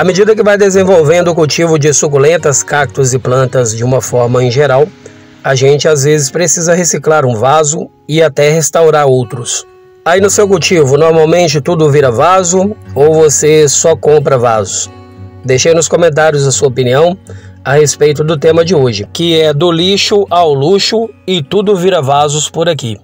À medida que vai desenvolvendo o cultivo de suculentas, cactos e plantas de uma forma em geral, a gente às vezes precisa reciclar um vaso e até restaurar outros. Aí no seu cultivo, normalmente tudo vira vaso ou você só compra vasos? Deixei nos comentários a sua opinião a respeito do tema de hoje, que é do lixo ao luxo e tudo vira vasos por aqui.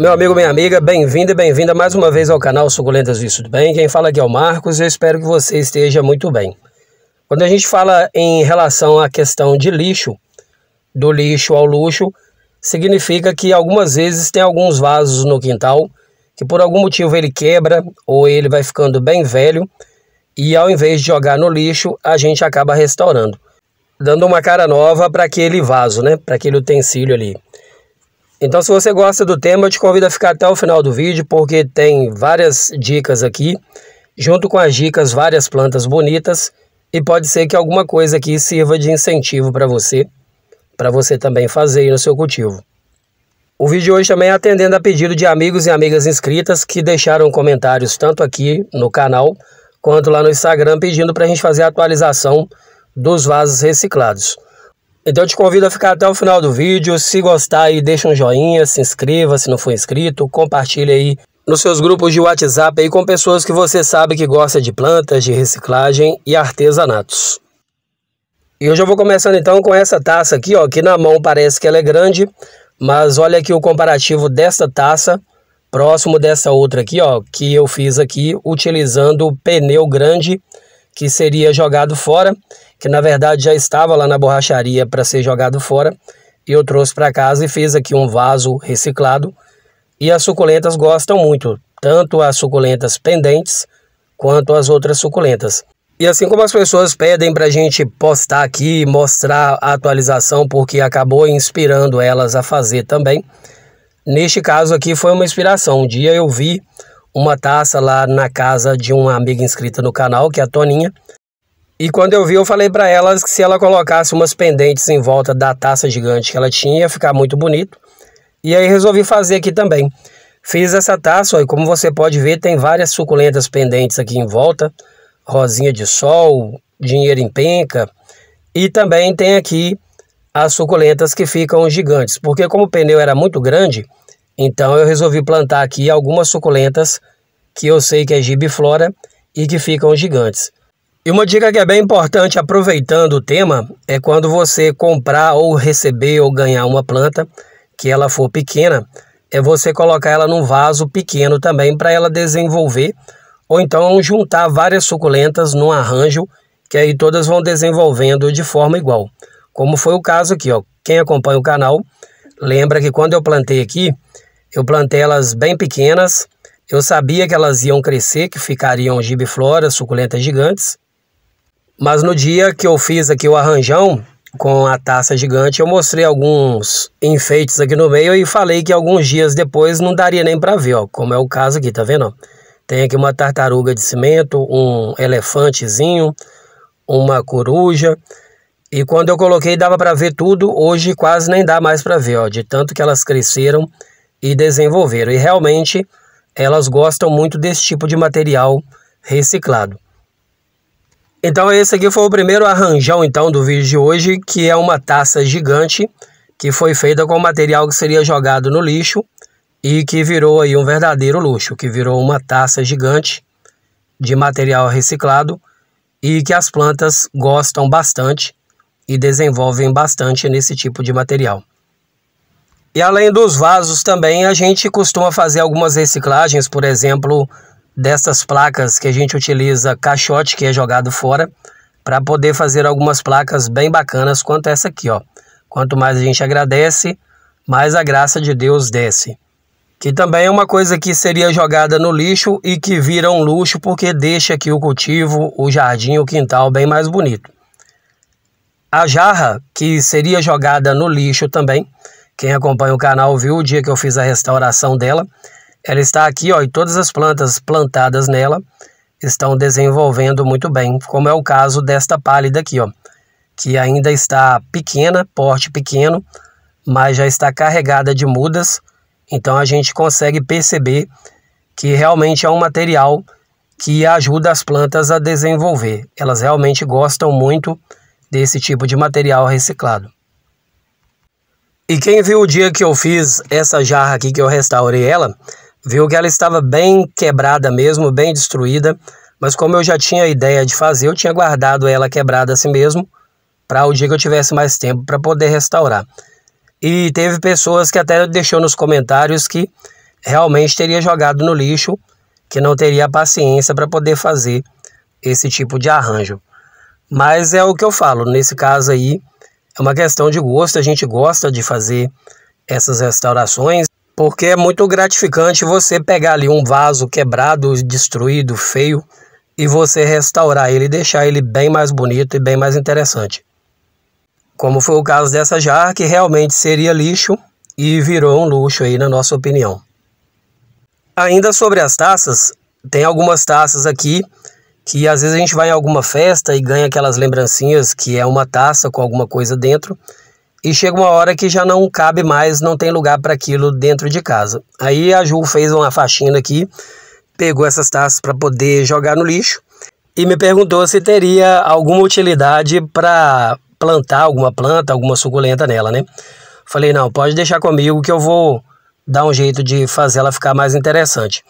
Meu amigo, minha amiga, bem-vindo e bem-vinda mais uma vez ao canal Suculentas Visto do Bem. Quem fala aqui é o Marcos eu espero que você esteja muito bem. Quando a gente fala em relação à questão de lixo, do lixo ao luxo, significa que algumas vezes tem alguns vasos no quintal que por algum motivo ele quebra ou ele vai ficando bem velho e ao invés de jogar no lixo, a gente acaba restaurando, dando uma cara nova para aquele vaso, né? Para aquele utensílio ali. Então, se você gosta do tema, eu te convido a ficar até o final do vídeo, porque tem várias dicas aqui, junto com as dicas, várias plantas bonitas, e pode ser que alguma coisa aqui sirva de incentivo para você, para você também fazer aí no seu cultivo. O vídeo de hoje também é atendendo a pedido de amigos e amigas inscritas que deixaram comentários tanto aqui no canal, quanto lá no Instagram, pedindo para a gente fazer a atualização dos vasos reciclados. Então eu te convido a ficar até o final do vídeo. Se gostar aí, deixa um joinha, se inscreva se não for inscrito, compartilha aí nos seus grupos de WhatsApp aí com pessoas que você sabe que gosta de plantas, de reciclagem e artesanatos. E eu já vou começando então com essa taça aqui, ó, que na mão parece que ela é grande, mas olha aqui o comparativo dessa taça próximo dessa outra aqui, ó, que eu fiz aqui utilizando o pneu grande que seria jogado fora que na verdade já estava lá na borracharia para ser jogado fora, eu trouxe para casa e fiz aqui um vaso reciclado. E as suculentas gostam muito, tanto as suculentas pendentes quanto as outras suculentas. E assim como as pessoas pedem para a gente postar aqui, mostrar a atualização, porque acabou inspirando elas a fazer também. Neste caso aqui foi uma inspiração. Um dia eu vi uma taça lá na casa de uma amiga inscrita no canal, que é a Toninha, e quando eu vi, eu falei para elas que se ela colocasse umas pendentes em volta da taça gigante que ela tinha, ia ficar muito bonito. E aí resolvi fazer aqui também. Fiz essa taça, e como você pode ver, tem várias suculentas pendentes aqui em volta. Rosinha de sol, dinheiro em penca. E também tem aqui as suculentas que ficam gigantes. Porque como o pneu era muito grande, então eu resolvi plantar aqui algumas suculentas que eu sei que é gibiflora e que ficam gigantes. E uma dica que é bem importante, aproveitando o tema, é quando você comprar ou receber ou ganhar uma planta que ela for pequena, é você colocar ela num vaso pequeno também para ela desenvolver, ou então juntar várias suculentas num arranjo, que aí todas vão desenvolvendo de forma igual. Como foi o caso aqui, ó. Quem acompanha o canal lembra que quando eu plantei aqui, eu plantei elas bem pequenas, eu sabia que elas iam crescer, que ficariam gibifloras, suculentas gigantes, mas no dia que eu fiz aqui o arranjão com a taça gigante, eu mostrei alguns enfeites aqui no meio e falei que alguns dias depois não daria nem para ver, ó, como é o caso aqui, tá vendo? Tem aqui uma tartaruga de cimento, um elefantezinho, uma coruja. E quando eu coloquei dava para ver tudo, hoje quase nem dá mais para ver, ó, de tanto que elas cresceram e desenvolveram. E realmente elas gostam muito desse tipo de material reciclado. Então esse aqui foi o primeiro arranjão então do vídeo de hoje, que é uma taça gigante que foi feita com material que seria jogado no lixo e que virou aí um verdadeiro luxo, que virou uma taça gigante de material reciclado e que as plantas gostam bastante e desenvolvem bastante nesse tipo de material. E além dos vasos também a gente costuma fazer algumas reciclagens, por exemplo, destas placas que a gente utiliza caixote que é jogado fora para poder fazer algumas placas bem bacanas quanto essa aqui, ó. Quanto mais a gente agradece, mais a graça de Deus desce. Que também é uma coisa que seria jogada no lixo e que vira um luxo porque deixa aqui o cultivo, o jardim, o quintal bem mais bonito. A jarra, que seria jogada no lixo também, quem acompanha o canal viu o dia que eu fiz a restauração dela, ela está aqui, ó, e todas as plantas plantadas nela estão desenvolvendo muito bem, como é o caso desta pálida aqui, ó, que ainda está pequena, porte pequeno, mas já está carregada de mudas, então a gente consegue perceber que realmente é um material que ajuda as plantas a desenvolver. Elas realmente gostam muito desse tipo de material reciclado. E quem viu o dia que eu fiz essa jarra aqui, que eu restaurei ela, viu que ela estava bem quebrada mesmo, bem destruída, mas como eu já tinha a ideia de fazer, eu tinha guardado ela quebrada assim mesmo, para o dia que eu tivesse mais tempo para poder restaurar. E teve pessoas que até deixou nos comentários que realmente teria jogado no lixo, que não teria paciência para poder fazer esse tipo de arranjo. Mas é o que eu falo, nesse caso aí é uma questão de gosto, a gente gosta de fazer essas restaurações porque é muito gratificante você pegar ali um vaso quebrado, destruído, feio, e você restaurar ele e deixar ele bem mais bonito e bem mais interessante. Como foi o caso dessa jarra, que realmente seria lixo e virou um luxo aí, na nossa opinião. Ainda sobre as taças, tem algumas taças aqui que às vezes a gente vai em alguma festa e ganha aquelas lembrancinhas que é uma taça com alguma coisa dentro e chega uma hora que já não cabe mais, não tem lugar para aquilo dentro de casa. Aí a Ju fez uma faxina aqui, pegou essas taças para poder jogar no lixo e me perguntou se teria alguma utilidade para plantar alguma planta, alguma suculenta nela, né? Falei, não, pode deixar comigo que eu vou dar um jeito de fazer ela ficar mais interessante.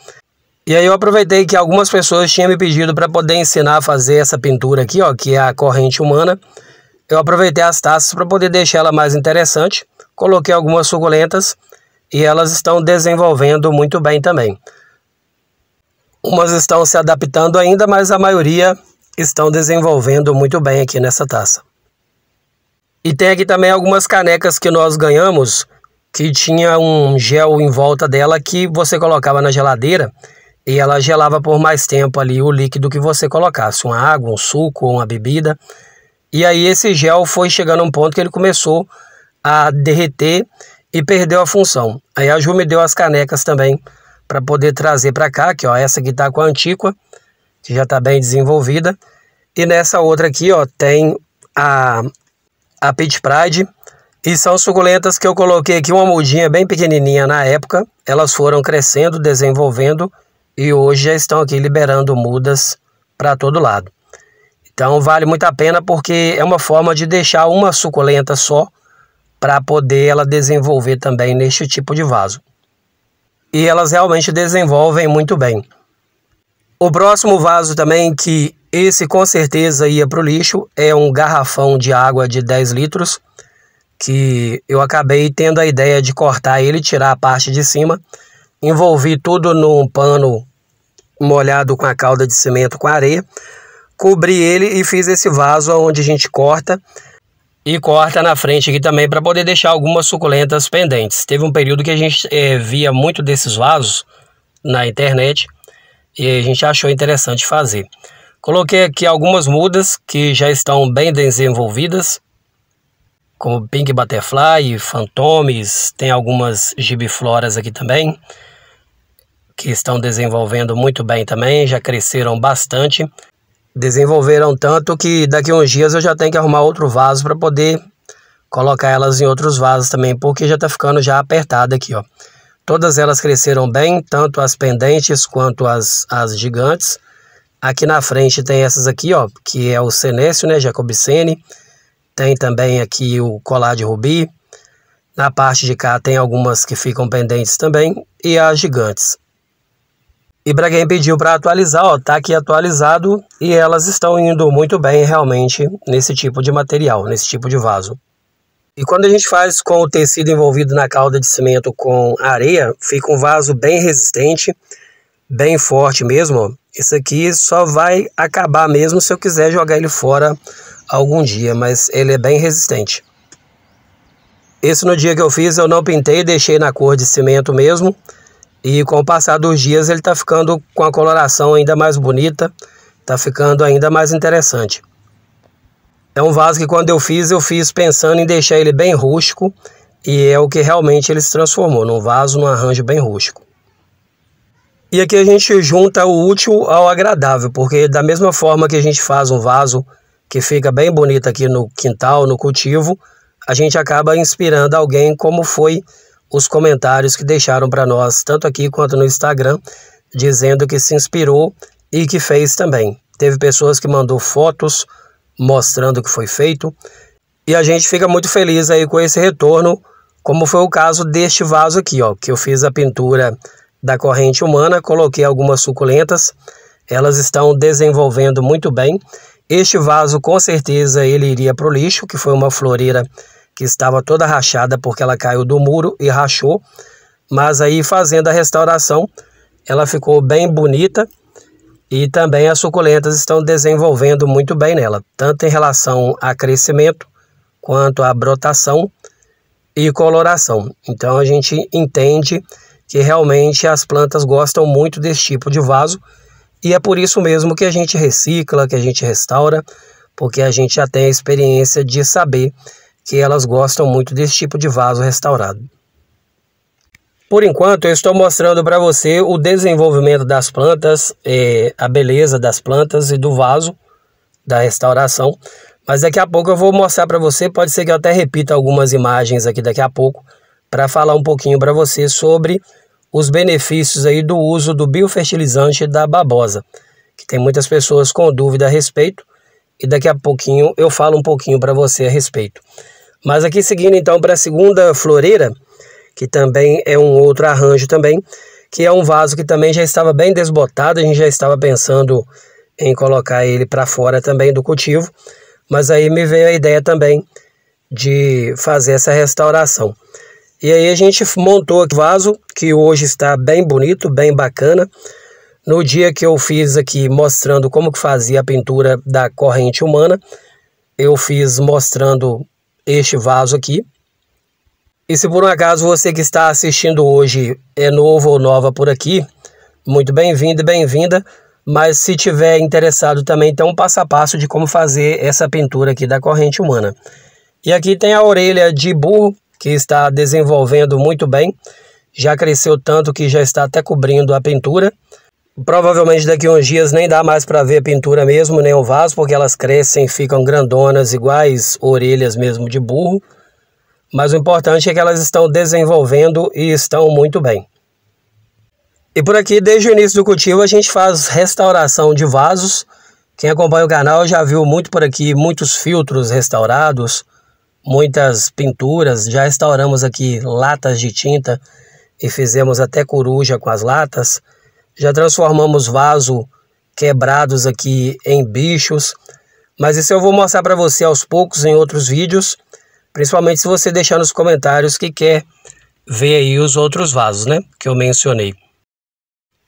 E aí eu aproveitei que algumas pessoas tinham me pedido para poder ensinar a fazer essa pintura aqui, ó, que é a corrente humana eu aproveitei as taças para poder deixar ela mais interessante. Coloquei algumas suculentas e elas estão desenvolvendo muito bem também. Umas estão se adaptando ainda, mas a maioria estão desenvolvendo muito bem aqui nessa taça. E tem aqui também algumas canecas que nós ganhamos, que tinha um gel em volta dela que você colocava na geladeira e ela gelava por mais tempo ali o líquido que você colocasse, uma água, um suco, uma bebida. E aí esse gel foi chegando a um ponto que ele começou a derreter e perdeu a função. Aí a Ju me deu as canecas também para poder trazer para cá, que ó, essa aqui tá com a Antiqua, que já está bem desenvolvida. E nessa outra aqui, ó, tem a, a Peach Pride. E são suculentas que eu coloquei aqui uma mudinha bem pequenininha na época. Elas foram crescendo, desenvolvendo e hoje já estão aqui liberando mudas para todo lado. Então vale muito a pena porque é uma forma de deixar uma suculenta só para poder ela desenvolver também neste tipo de vaso. E elas realmente desenvolvem muito bem. O próximo vaso também que esse com certeza ia para o lixo é um garrafão de água de 10 litros que eu acabei tendo a ideia de cortar ele, tirar a parte de cima, envolvi tudo num pano molhado com a calda de cimento com areia cobri ele e fiz esse vaso onde a gente corta e corta na frente aqui também para poder deixar algumas suculentas pendentes. Teve um período que a gente é, via muito desses vasos na internet e a gente achou interessante fazer. Coloquei aqui algumas mudas que já estão bem desenvolvidas, como Pink Butterfly, Fantomes, tem algumas gibifloras aqui também, que estão desenvolvendo muito bem também, já cresceram bastante desenvolveram tanto que daqui a uns dias eu já tenho que arrumar outro vaso para poder colocar elas em outros vasos também, porque já está ficando já apertado aqui, ó. Todas elas cresceram bem, tanto as pendentes quanto as, as gigantes. Aqui na frente tem essas aqui, ó, que é o senécio, né, jacobicene. Tem também aqui o colar de rubi. Na parte de cá tem algumas que ficam pendentes também e as gigantes. Ibrahim pediu para atualizar, ó, tá aqui atualizado e elas estão indo muito bem realmente nesse tipo de material, nesse tipo de vaso. E quando a gente faz com o tecido envolvido na calda de cimento com areia, fica um vaso bem resistente, bem forte mesmo. Esse aqui só vai acabar mesmo se eu quiser jogar ele fora algum dia, mas ele é bem resistente. Esse no dia que eu fiz eu não pintei, deixei na cor de cimento mesmo. E com o passar dos dias ele está ficando com a coloração ainda mais bonita, está ficando ainda mais interessante. É um vaso que quando eu fiz, eu fiz pensando em deixar ele bem rústico e é o que realmente ele se transformou, num vaso, num arranjo bem rústico. E aqui a gente junta o útil ao agradável, porque da mesma forma que a gente faz um vaso que fica bem bonito aqui no quintal, no cultivo, a gente acaba inspirando alguém como foi os comentários que deixaram para nós, tanto aqui quanto no Instagram, dizendo que se inspirou e que fez também. Teve pessoas que mandou fotos mostrando o que foi feito e a gente fica muito feliz aí com esse retorno, como foi o caso deste vaso aqui, ó, que eu fiz a pintura da corrente humana, coloquei algumas suculentas, elas estão desenvolvendo muito bem. Este vaso, com certeza, ele iria para o lixo, que foi uma floreira que estava toda rachada porque ela caiu do muro e rachou. Mas aí fazendo a restauração, ela ficou bem bonita e também as suculentas estão desenvolvendo muito bem nela, tanto em relação a crescimento quanto a brotação e coloração. Então a gente entende que realmente as plantas gostam muito desse tipo de vaso e é por isso mesmo que a gente recicla, que a gente restaura, porque a gente já tem a experiência de saber que elas gostam muito desse tipo de vaso restaurado. Por enquanto, eu estou mostrando para você o desenvolvimento das plantas, é, a beleza das plantas e do vaso da restauração. Mas daqui a pouco eu vou mostrar para você, pode ser que eu até repita algumas imagens aqui daqui a pouco, para falar um pouquinho para você sobre os benefícios aí do uso do biofertilizante da babosa, que tem muitas pessoas com dúvida a respeito e daqui a pouquinho eu falo um pouquinho para você a respeito. Mas aqui seguindo então para a segunda floreira, que também é um outro arranjo também, que é um vaso que também já estava bem desbotado, a gente já estava pensando em colocar ele para fora também do cultivo, mas aí me veio a ideia também de fazer essa restauração. E aí a gente montou o vaso, que hoje está bem bonito, bem bacana, no dia que eu fiz aqui mostrando como que fazia a pintura da corrente humana, eu fiz mostrando este vaso aqui. E se por um acaso você que está assistindo hoje é novo ou nova por aqui, muito bem-vindo e bem-vinda. Mas se tiver interessado também, tem então, um passo a passo de como fazer essa pintura aqui da corrente humana. E aqui tem a orelha de burro, que está desenvolvendo muito bem. Já cresceu tanto que já está até cobrindo a pintura. Provavelmente daqui a uns dias nem dá mais para ver a pintura mesmo, nem o vaso, porque elas crescem, ficam grandonas, iguais orelhas mesmo de burro. Mas o importante é que elas estão desenvolvendo e estão muito bem. E por aqui, desde o início do cultivo, a gente faz restauração de vasos. Quem acompanha o canal já viu muito por aqui, muitos filtros restaurados, muitas pinturas. Já restauramos aqui latas de tinta e fizemos até coruja com as latas já transformamos vaso quebrados aqui em bichos, mas isso eu vou mostrar para você aos poucos em outros vídeos, principalmente se você deixar nos comentários que quer ver aí os outros vasos, né, que eu mencionei.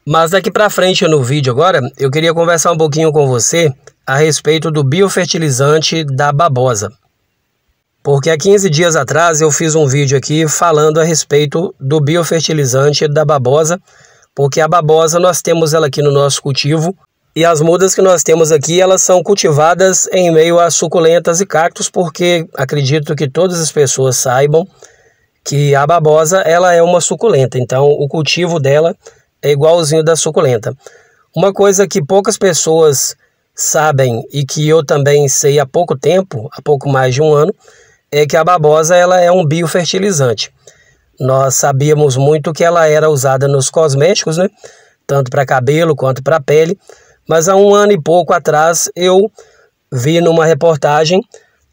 Mas daqui para frente no vídeo agora, eu queria conversar um pouquinho com você a respeito do biofertilizante da babosa. Porque há 15 dias atrás eu fiz um vídeo aqui falando a respeito do biofertilizante da babosa, porque a babosa nós temos ela aqui no nosso cultivo e as mudas que nós temos aqui, elas são cultivadas em meio a suculentas e cactos, porque acredito que todas as pessoas saibam que a babosa, ela é uma suculenta, então o cultivo dela é igualzinho da suculenta. Uma coisa que poucas pessoas sabem e que eu também sei há pouco tempo, há pouco mais de um ano, é que a babosa ela é um biofertilizante nós sabíamos muito que ela era usada nos cosméticos, né? Tanto para cabelo quanto para pele. Mas há um ano e pouco atrás eu vi numa reportagem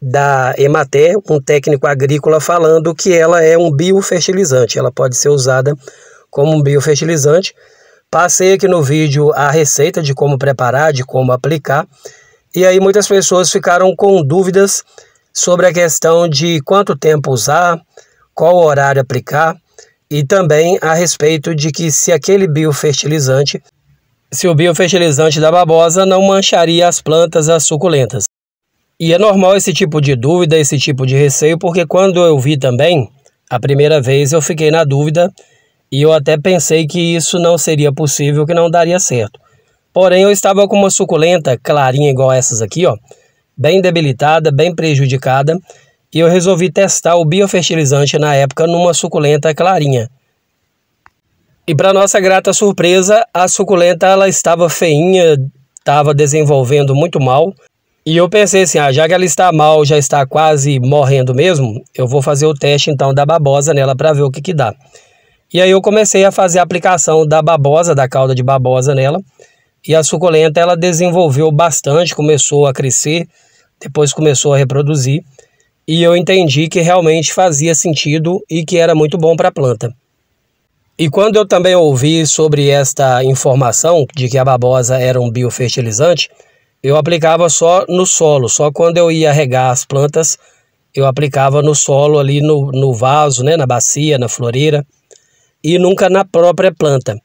da Emater, um técnico agrícola, falando que ela é um biofertilizante. Ela pode ser usada como um biofertilizante. Passei aqui no vídeo a receita de como preparar, de como aplicar. E aí muitas pessoas ficaram com dúvidas sobre a questão de quanto tempo usar, qual horário aplicar e também a respeito de que se aquele biofertilizante, se o biofertilizante da babosa não mancharia as plantas, as suculentas. E é normal esse tipo de dúvida, esse tipo de receio, porque quando eu vi também, a primeira vez eu fiquei na dúvida e eu até pensei que isso não seria possível, que não daria certo. Porém, eu estava com uma suculenta clarinha igual essas aqui, ó, bem debilitada, bem prejudicada, e eu resolvi testar o biofertilizante na época numa suculenta clarinha. E para nossa grata surpresa, a suculenta ela estava feinha, estava desenvolvendo muito mal. E eu pensei assim, ah, já que ela está mal, já está quase morrendo mesmo, eu vou fazer o teste então da babosa nela para ver o que que dá. E aí eu comecei a fazer a aplicação da babosa, da cauda de babosa nela, e a suculenta ela desenvolveu bastante, começou a crescer, depois começou a reproduzir e eu entendi que realmente fazia sentido e que era muito bom para a planta. E quando eu também ouvi sobre esta informação de que a babosa era um biofertilizante, eu aplicava só no solo, só quando eu ia regar as plantas, eu aplicava no solo ali no, no vaso, né, na bacia, na floreira, e nunca na própria planta.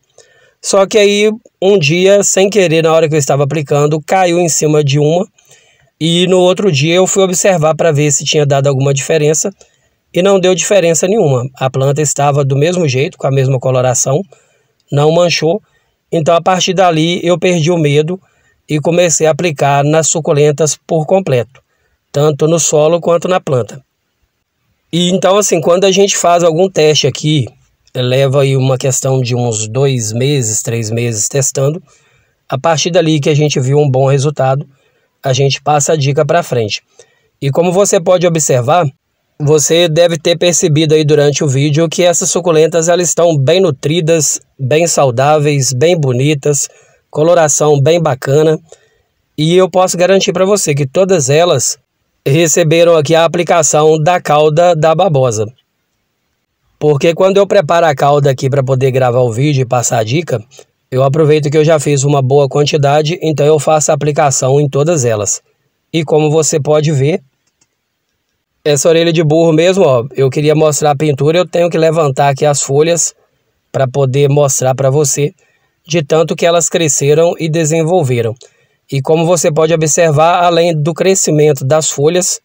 Só que aí um dia, sem querer, na hora que eu estava aplicando, caiu em cima de uma e no outro dia eu fui observar para ver se tinha dado alguma diferença e não deu diferença nenhuma. A planta estava do mesmo jeito, com a mesma coloração, não manchou. Então a partir dali eu perdi o medo e comecei a aplicar nas suculentas por completo, tanto no solo quanto na planta. E então assim, quando a gente faz algum teste aqui, leva aí uma questão de uns dois meses, três meses testando. A partir dali que a gente viu um bom resultado, a gente passa a dica para frente. E como você pode observar, você deve ter percebido aí durante o vídeo que essas suculentas elas estão bem nutridas, bem saudáveis, bem bonitas, coloração bem bacana. E eu posso garantir para você que todas elas receberam aqui a aplicação da cauda da babosa. Porque quando eu preparo a cauda aqui para poder gravar o vídeo e passar a dica, eu aproveito que eu já fiz uma boa quantidade, então eu faço a aplicação em todas elas. E como você pode ver, essa orelha de burro mesmo, ó, eu queria mostrar a pintura, eu tenho que levantar aqui as folhas para poder mostrar para você de tanto que elas cresceram e desenvolveram. E como você pode observar, além do crescimento das folhas,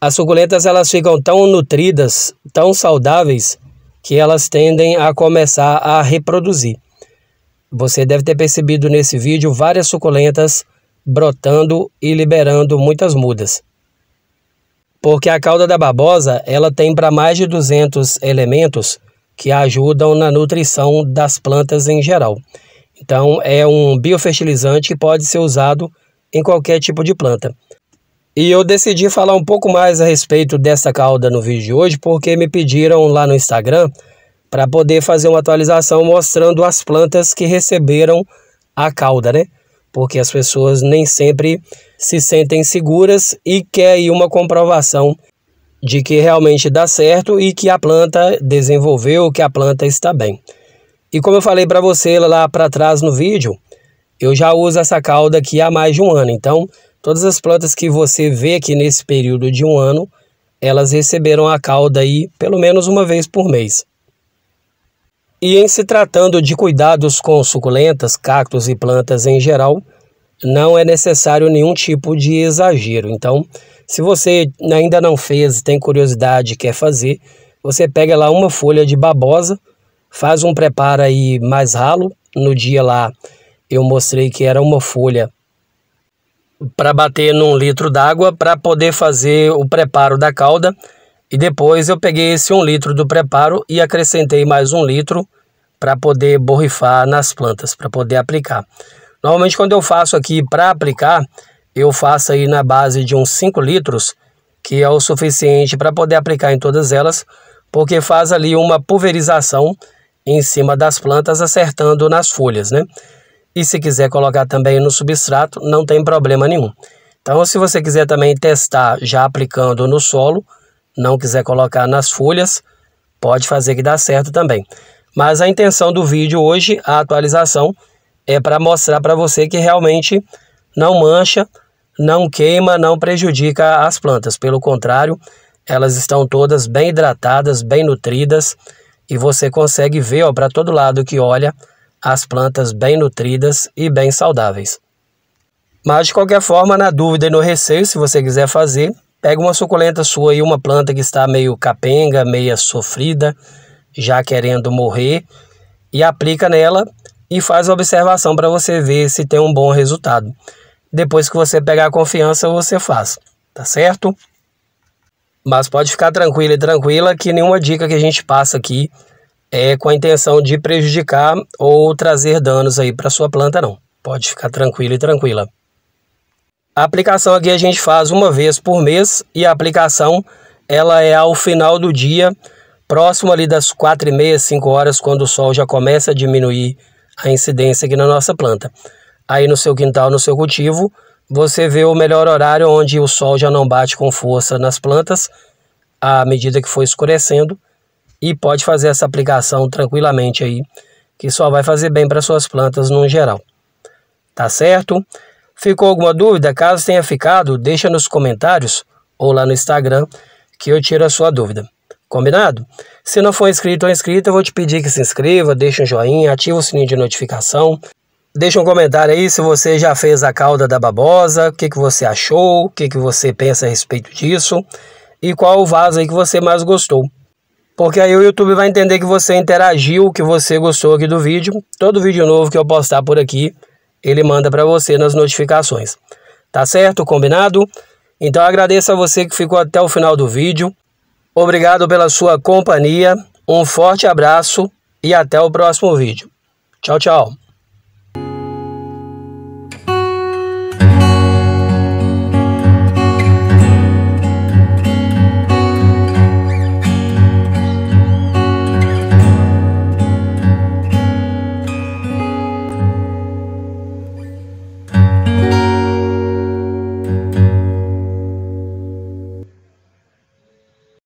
as suculentas elas ficam tão nutridas, tão saudáveis, que elas tendem a começar a reproduzir. Você deve ter percebido nesse vídeo várias suculentas brotando e liberando muitas mudas. Porque a cauda da babosa, ela tem para mais de 200 elementos que ajudam na nutrição das plantas em geral. Então, é um biofertilizante que pode ser usado em qualquer tipo de planta. E eu decidi falar um pouco mais a respeito dessa cauda no vídeo de hoje, porque me pediram lá no Instagram para poder fazer uma atualização mostrando as plantas que receberam a cauda, né? Porque as pessoas nem sempre se sentem seguras e quer aí uma comprovação de que realmente dá certo e que a planta desenvolveu, que a planta está bem. E como eu falei para você lá para trás no vídeo, eu já uso essa cauda aqui há mais de um ano. Então, todas as plantas que você vê aqui nesse período de um ano, elas receberam a cauda aí pelo menos uma vez por mês. E em se tratando de cuidados com suculentas, cactos e plantas em geral, não é necessário nenhum tipo de exagero. Então, se você ainda não fez, tem curiosidade, quer fazer, você pega lá uma folha de babosa, faz um preparo aí mais ralo. No dia lá eu mostrei que era uma folha para bater num litro d'água para poder fazer o preparo da calda e depois eu peguei esse um litro do preparo e acrescentei mais um litro para poder borrifar nas plantas, para poder aplicar. Normalmente quando eu faço aqui para aplicar, eu faço aí na base de uns 5 litros, que é o suficiente para poder aplicar em todas elas, porque faz ali uma pulverização em cima das plantas, acertando nas folhas, né? E se quiser colocar também no substrato, não tem problema nenhum. Então, se você quiser também testar já aplicando no solo, não quiser colocar nas folhas, pode fazer que dá certo também. Mas a intenção do vídeo hoje, a atualização, é para mostrar para você que realmente não mancha, não queima, não prejudica as plantas. Pelo contrário, elas estão todas bem hidratadas, bem nutridas e você consegue ver para todo lado que olha as plantas bem nutridas e bem saudáveis. Mas de qualquer forma, na dúvida e no receio, se você quiser fazer, Pega uma suculenta sua e uma planta que está meio capenga, meia sofrida, já querendo morrer, e aplica nela e faz a observação para você ver se tem um bom resultado. Depois que você pegar a confiança, você faz, tá certo? Mas pode ficar tranquila e tranquila que nenhuma dica que a gente passa aqui é com a intenção de prejudicar ou trazer danos aí para sua planta não. Pode ficar tranquila e tranquila. A aplicação aqui a gente faz uma vez por mês e a aplicação ela é ao final do dia, próximo ali das quatro e meia, cinco horas, quando o sol já começa a diminuir a incidência aqui na nossa planta. Aí no seu quintal, no seu cultivo, você vê o melhor horário onde o sol já não bate com força nas plantas à medida que for escurecendo e pode fazer essa aplicação tranquilamente aí, que só vai fazer bem para suas plantas no geral. Tá certo? Ficou alguma dúvida? Caso tenha ficado, deixa nos comentários ou lá no Instagram que eu tiro a sua dúvida. Combinado? Se não for inscrito ou inscrita, eu vou te pedir que se inscreva, deixe um joinha, ativa o sininho de notificação. Deixa um comentário aí se você já fez a cauda da babosa, o que, que você achou, o que, que você pensa a respeito disso e qual o vaso aí que você mais gostou. Porque aí o YouTube vai entender que você interagiu, que você gostou aqui do vídeo. Todo vídeo novo que eu postar por aqui, ele manda para você nas notificações. Tá certo? Combinado? Então agradeço a você que ficou até o final do vídeo. Obrigado pela sua companhia. Um forte abraço e até o próximo vídeo. Tchau, tchau.